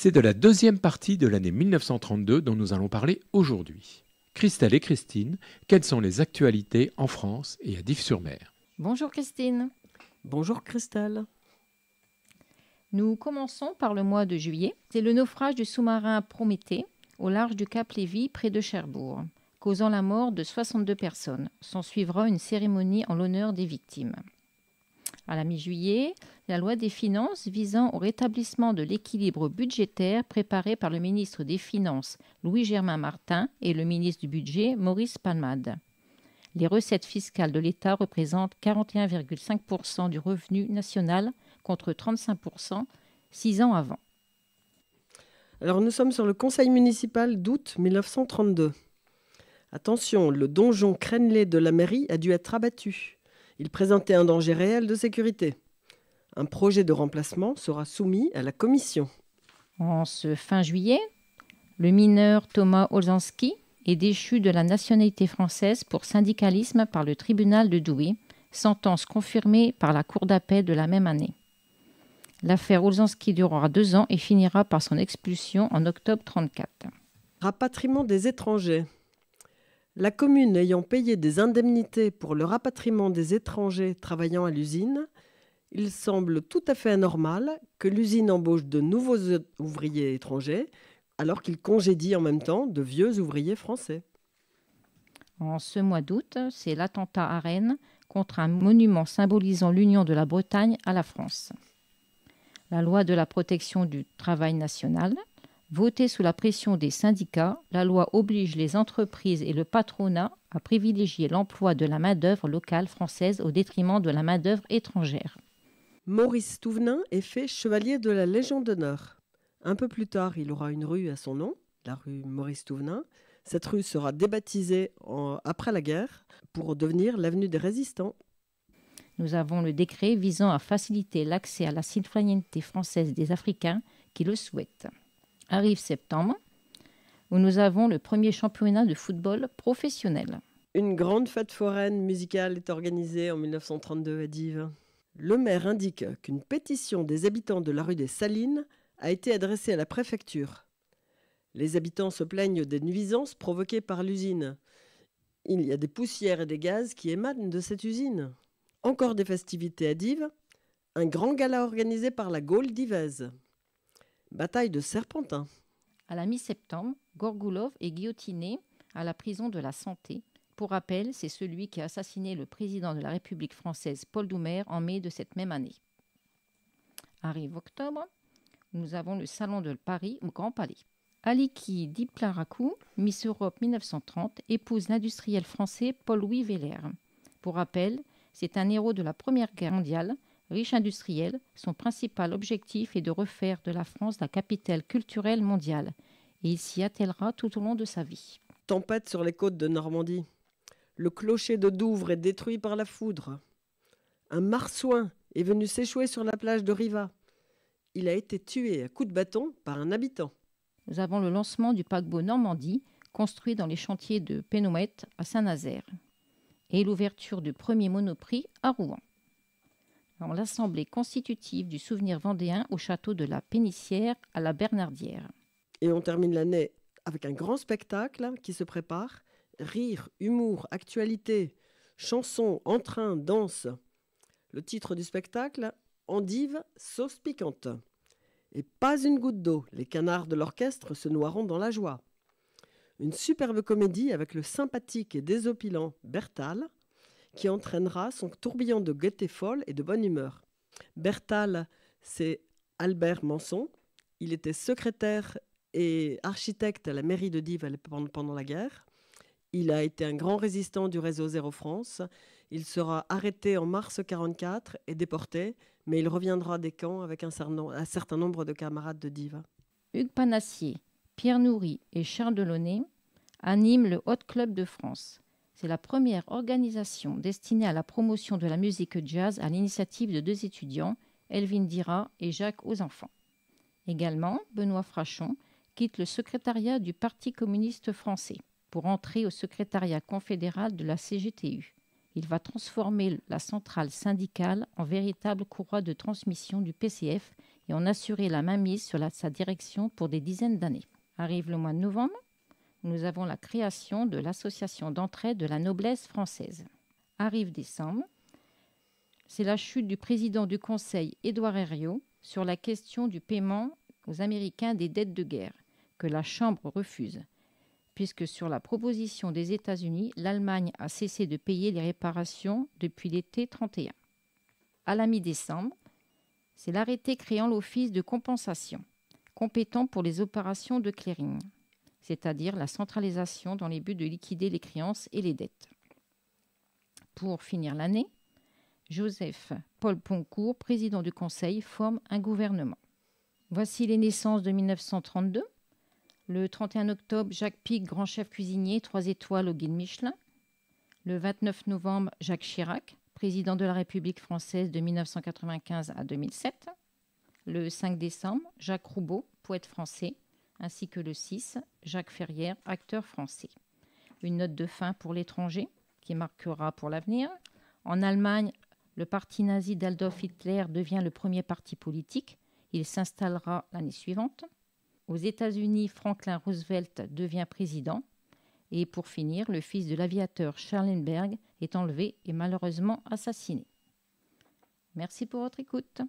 C'est de la deuxième partie de l'année 1932 dont nous allons parler aujourd'hui. Christelle et Christine, quelles sont les actualités en France et à Dives-sur-Mer Bonjour Christine. Bonjour Christelle. Nous commençons par le mois de juillet. C'est le naufrage du sous-marin Prométhée au large du Cap Lévis près de Cherbourg, causant la mort de 62 personnes. S'en suivra une cérémonie en l'honneur des victimes à la mi-juillet, la loi des finances visant au rétablissement de l'équilibre budgétaire préparée par le ministre des Finances Louis-Germain Martin et le ministre du Budget Maurice Palmade. Les recettes fiscales de l'État représentent 41,5% du revenu national contre 35% six ans avant. Alors nous sommes sur le conseil municipal d'août 1932. Attention, le donjon crénelé de la mairie a dû être abattu. Il présentait un danger réel de sécurité. Un projet de remplacement sera soumis à la commission. En ce fin juillet, le mineur Thomas Olzanski est déchu de la nationalité française pour syndicalisme par le tribunal de Douai, sentence confirmée par la Cour d'appel de la même année. L'affaire Olzanski durera deux ans et finira par son expulsion en octobre 1934. Rapatriement des étrangers. La commune ayant payé des indemnités pour le rapatriement des étrangers travaillant à l'usine, il semble tout à fait anormal que l'usine embauche de nouveaux ouvriers étrangers alors qu'il congédie en même temps de vieux ouvriers français. En ce mois d'août, c'est l'attentat à Rennes contre un monument symbolisant l'union de la Bretagne à la France. La loi de la protection du travail national Votée sous la pression des syndicats, la loi oblige les entreprises et le patronat à privilégier l'emploi de la main-d'œuvre locale française au détriment de la main-d'œuvre étrangère. Maurice Touvenin est fait chevalier de la Légion d'honneur. Un peu plus tard, il aura une rue à son nom, la rue Maurice Touvenin. Cette rue sera débaptisée après la guerre pour devenir l'avenue des résistants. Nous avons le décret visant à faciliter l'accès à la citoyenneté française des Africains qui le souhaitent. Arrive septembre, où nous avons le premier championnat de football professionnel. Une grande fête foraine musicale est organisée en 1932 à Dives. Le maire indique qu'une pétition des habitants de la rue des Salines a été adressée à la préfecture. Les habitants se plaignent des nuisances provoquées par l'usine. Il y a des poussières et des gaz qui émanent de cette usine. Encore des festivités à Dives, un grand gala organisé par la Gaule d'Ives. Bataille de Serpentin. À la mi-septembre, Gorgoulov est guillotiné à la prison de la Santé. Pour rappel, c'est celui qui a assassiné le président de la République française Paul Doumer en mai de cette même année. Arrive octobre, nous avons le Salon de Paris au Grand Palais. Aliki Diplaracou, Miss Europe 1930, épouse l'industriel français Paul-Louis Veller. Pour rappel, c'est un héros de la Première Guerre mondiale riche industriel, son principal objectif est de refaire de la France la capitale culturelle mondiale, et il s'y attellera tout au long de sa vie. Tempête sur les côtes de Normandie. Le clocher de Douvres est détruit par la foudre. Un marsouin est venu s'échouer sur la plage de Riva. Il a été tué à coups de bâton par un habitant. Nous avons le lancement du paquebot Normandie, construit dans les chantiers de Pénouette à Saint-Nazaire, et l'ouverture du premier monoprix à Rouen dans l'assemblée constitutive du souvenir vendéen au château de la Pénissière à la Bernardière. Et on termine l'année avec un grand spectacle qui se prépare. Rire, humour, actualité, chansons, entrain, danse. Le titre du spectacle, Endive, sauce piquante. Et pas une goutte d'eau, les canards de l'orchestre se noieront dans la joie. Une superbe comédie avec le sympathique et désopilant Bertal, qui entraînera son tourbillon de gaieté folle et de bonne humeur. Bertal, c'est Albert Manson. Il était secrétaire et architecte à la mairie de Dives pendant la guerre. Il a été un grand résistant du réseau Zéro France. Il sera arrêté en mars 1944 et déporté, mais il reviendra des camps avec un certain nombre de camarades de Dives. Hugues Panassier, Pierre Noury et Charles Delaunay animent le Hot Club de France. C'est la première organisation destinée à la promotion de la musique jazz à l'initiative de deux étudiants, Elvin Dira et Jacques aux enfants. Également, Benoît Frachon quitte le secrétariat du Parti communiste français pour entrer au secrétariat confédéral de la CGTU. Il va transformer la centrale syndicale en véritable courroie de transmission du PCF et en assurer la mainmise sur sa direction pour des dizaines d'années. Arrive le mois de novembre, nous avons la création de l'association d'entrée de la noblesse française. Arrive décembre, c'est la chute du président du Conseil, Édouard Herriot, sur la question du paiement aux Américains des dettes de guerre, que la Chambre refuse, puisque sur la proposition des États-Unis, l'Allemagne a cessé de payer les réparations depuis l'été 31. À la mi-décembre, c'est l'arrêté créant l'Office de compensation, compétent pour les opérations de clearing c'est-à-dire la centralisation dans les buts de liquider les créances et les dettes. Pour finir l'année, Joseph Paul Poncourt, président du Conseil, forme un gouvernement. Voici les naissances de 1932. Le 31 octobre, Jacques Pic, grand chef cuisinier, trois étoiles au guide Michelin. Le 29 novembre, Jacques Chirac, président de la République française de 1995 à 2007. Le 5 décembre, Jacques Roubaud, poète français, ainsi que le 6, Jacques Ferrière, acteur français. Une note de fin pour l'étranger, qui marquera pour l'avenir. En Allemagne, le parti nazi d'Adolf Hitler devient le premier parti politique. Il s'installera l'année suivante. Aux États-Unis, Franklin Roosevelt devient président. Et pour finir, le fils de l'aviateur Schallenberg est enlevé et malheureusement assassiné. Merci pour votre écoute.